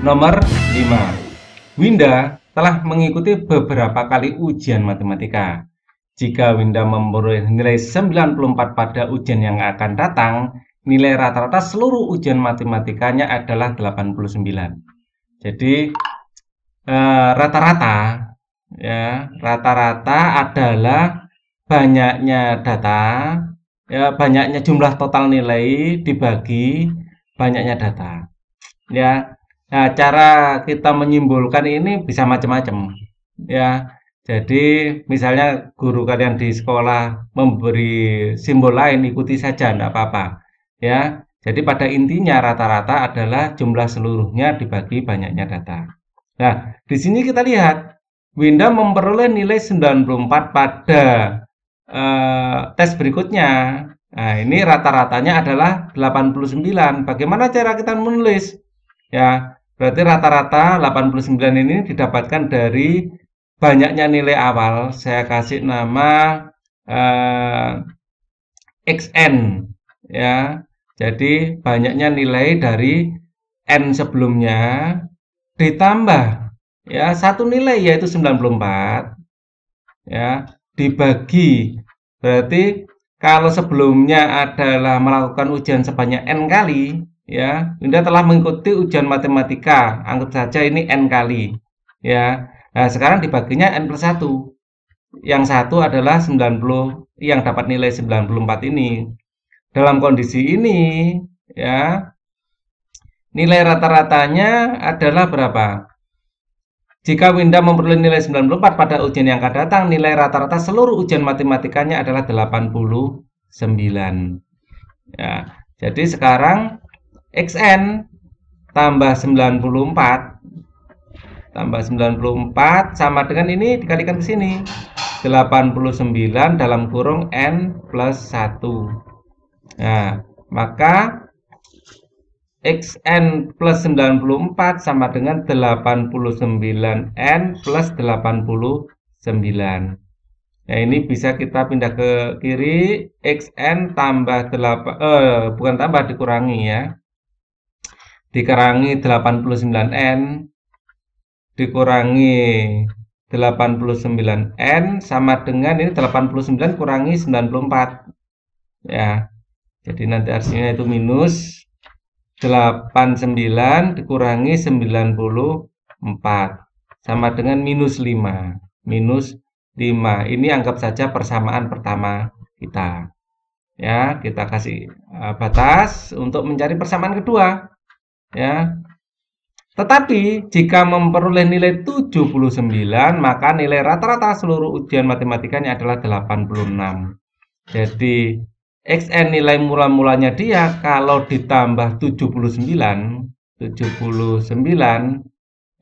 Nomor 5. Winda telah mengikuti beberapa kali ujian matematika. Jika Winda memperoleh nilai 94 pada ujian yang akan datang, nilai rata-rata seluruh ujian matematikanya adalah 89. Jadi eh, rata-rata eh, ya, rata-rata adalah banyaknya data, ya banyaknya jumlah total nilai dibagi banyaknya data. Ya, Nah, cara kita menyimpulkan ini bisa macam-macam, ya. Jadi, misalnya guru kalian di sekolah memberi simbol lain, ikuti saja, tidak apa-apa, ya. Jadi, pada intinya rata-rata adalah jumlah seluruhnya dibagi banyaknya data. Nah, di sini kita lihat, Winda memperoleh nilai 94 pada eh, tes berikutnya. Nah, ini rata-ratanya adalah 89. Bagaimana cara kita menulis? Ya, Berarti rata-rata 89 ini didapatkan dari banyaknya nilai awal. Saya kasih nama eh, XN ya. Jadi banyaknya nilai dari N sebelumnya ditambah ya satu nilai yaitu 94 ya dibagi berarti kalau sebelumnya adalah melakukan ujian sebanyak N kali ya Bunda telah mengikuti ujian matematika anggap saja ini n kali ya nah sekarang dibaginya n plus 1 yang satu adalah 90 yang dapat nilai 94 ini dalam kondisi ini ya nilai rata-ratanya adalah berapa jika Winda memperoleh nilai 94 pada ujian yang akan datang, nilai rata-rata seluruh ujian matematikanya adalah 89. Ya, jadi sekarang xn tambah 94 tambah 94 sama dengan ini dikalikan ke sini 89 dalam kurung n plus 1 nah maka xn plus 94 sama dengan 89n plus 89 nah ini bisa kita pindah ke kiri xn tambah 8 eh, bukan tambah dikurangi ya dikurangi 89N dikurangi 89N sama dengan ini 89 kurangi 94 ya jadi nanti hasilnya itu minus 89 dikurangi 94 sama dengan minus 5 minus 5 ini anggap saja persamaan pertama kita ya kita kasih eh, batas untuk mencari persamaan kedua Ya. Tetapi jika memperoleh nilai 79, maka nilai rata-rata seluruh ujian matematikanya adalah 86. Jadi XN nilai mula-mulanya dia kalau ditambah 79 79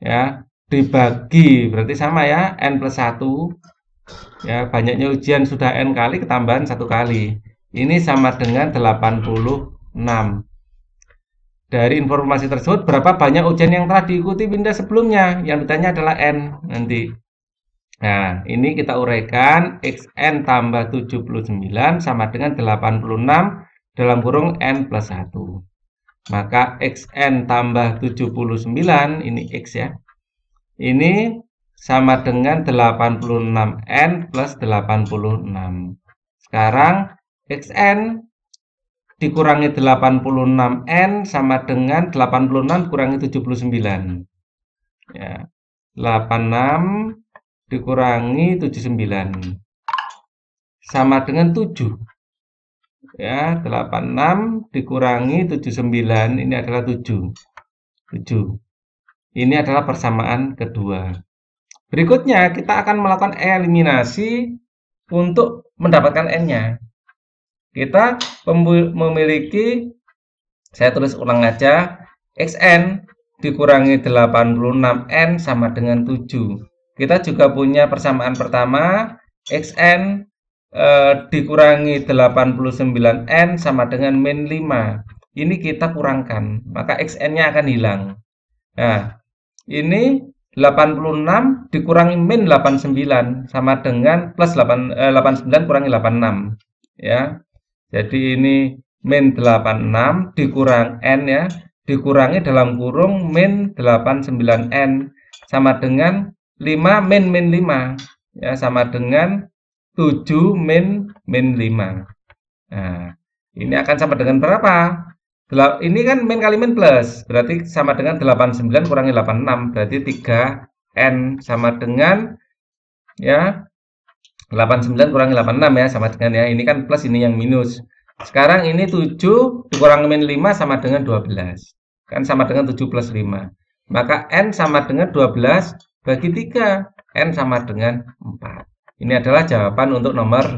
ya dibagi berarti sama ya N plus 1 ya banyaknya ujian sudah N kali ketambahan satu kali ini sama dengan 86 dari informasi tersebut berapa banyak ujian yang telah diikuti pindah sebelumnya yang ditanya adalah N nanti nah ini kita uraikan XN tambah 79 sama dengan 86 dalam kurung N plus 1 maka XN tambah 79 ini X ya ini sama dengan 86N plus 86 sekarang XN dikurangi 86N sama dengan 86 kurangi 79. Ya. 86 dikurangi 79 sama dengan 7. Ya, 86 dikurangi 79 ini adalah 7. 7. Ini adalah persamaan kedua. Berikutnya kita akan melakukan eliminasi untuk mendapatkan n-nya kita memiliki saya tulis ulang aja xn dikurangi 86n sama dengan 7 kita juga punya persamaan pertama xn eh, dikurangi 89n sama dengan min 5 ini kita kurangkan maka xn nya akan hilang nah ini 86 dikurangi min 89 sama dengan plus 8, eh, 89 kurangi 86 ya jadi ini min 86 dikurang n ya, dikurangi dalam kurung min 89n sama dengan 5 min min 5 ya sama dengan 7 min min 5. Nah, ini akan sama dengan berapa? Ini kan min kali min plus, berarti sama dengan 89 kurangi 86, berarti 3n sama dengan ya 89 kurang 86 ya sama dengan ya ini kan plus ini yang minus sekarang ini 7 dikurang min 5 sama dengan 12 kan sama dengan 7 plus 5 maka N sama dengan 12 bagi 3 N sama dengan 4 ini adalah jawaban untuk nomor 5